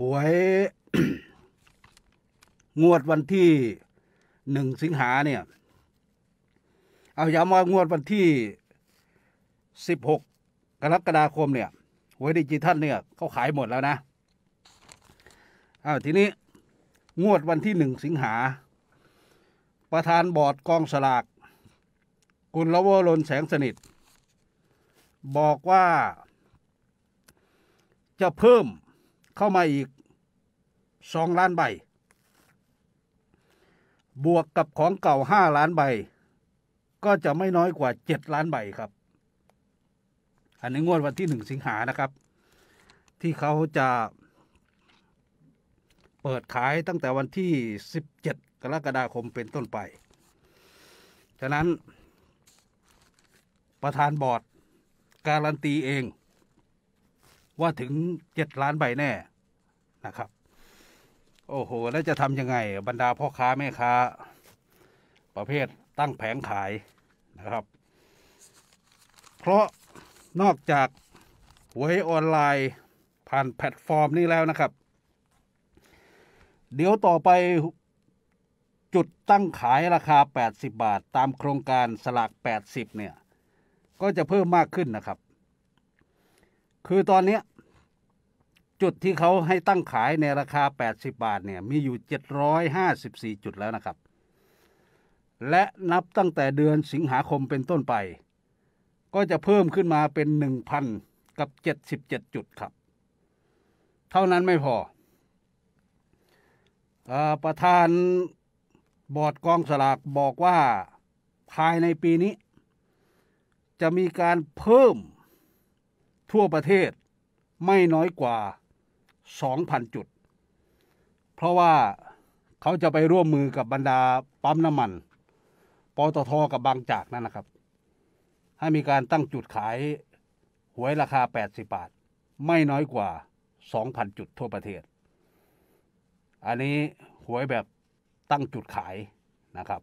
หวย งวดวันที่หนึ่งสิงหาเนี่ยเอาอย่ามางวดวันที่สิบหกกรกฎาคมเนี่ยหวยดิจิทัลเนี่ยเขาขายหมดแล้วนะอาทีนี้ งวดวันที่หนึ่งสิงหา ประธานบอร์ดกองสลากคุณละวรนแสงสนิท บอกว่า จะเพิ่มเข้ามาอีก 2 ล้านใบ บวกกับของเก่า 5 ล้านใบ ก็จะไม่น้อยกว่า 7 ล้านใบครับ อันนี้งวดวันที่ 1 สิงหานะครับ ที่เขาจะเปิดขายตั้งแต่วันที่ 17 กรกฎาคมเป็นต้นไปฉะนั้น ประธานบอร์ดการันตีเองว่าถึงเจ็ดล้านใบแน่ นะครับ โอ้โห แล้วจะทำยังไงบรรดาพ่อค้าแม่ค้า ประเภทตั้งแผงขายนะครับ เพราะนอกจากหวยออนไลน์ ผ่านแพลตฟอร์มนี้แล้วนะครับ เดี๋ยวต่อไป จุดตั้งขายราคา 80 บาทตามโครงการสลาก 80 เนี่ย ก็จะเพิ่มมากขึ้นนะครับคือตอนนี้จุดที่เขาให้ตั้งขายในราคา 80 บาทเนี่ยมีอยู่ 754 จุดแล้วนะครับ และนับตั้งแต่เดือนสิงหาคมเป็นต้นไป ก็จะเพิ่มขึ้นมาเป็น 1,000 กับ 77 จุดครับ เท่านั้นไม่พออประธานบอร์ดกองสลากบอกว่าภายในปีนี้จะมีการเพิ่มทั่วประเทศไม่น้อยกว่า2,000จุด เพราะว่าเขาจะไปร่วมมือกับบรรดาปั๊มน้ำมันปตทกับบางจากนั่นนะครับ ให้มีการตั้งจุดขายหวยราคา 80 บาทไม่น้อยกว่า 2,000 จุดทั่วประเทศ อันนี้หวยแบบตั้งจุดขายนะครับ